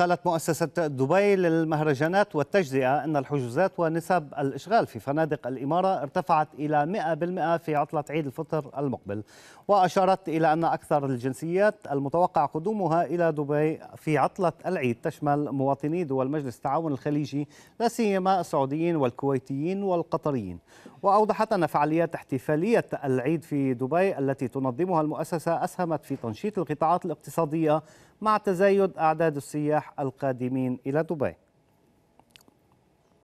قالت مؤسسة دبي للمهرجانات والتجزئة أن الحجوزات ونسب الإشغال في فنادق الإمارة ارتفعت إلى 100% في عطلة عيد الفطر المقبل وأشارت إلى أن أكثر الجنسيات المتوقع قدومها إلى دبي في عطلة العيد تشمل مواطني دول مجلس التعاون الخليجي لا سيما السعوديين والكويتيين والقطريين وأوضحت أن فعاليات احتفالية العيد في دبي التي تنظمها المؤسسة أسهمت في تنشيط القطاعات الاقتصادية مع تزايد أعداد السياح القادمين إلى دبي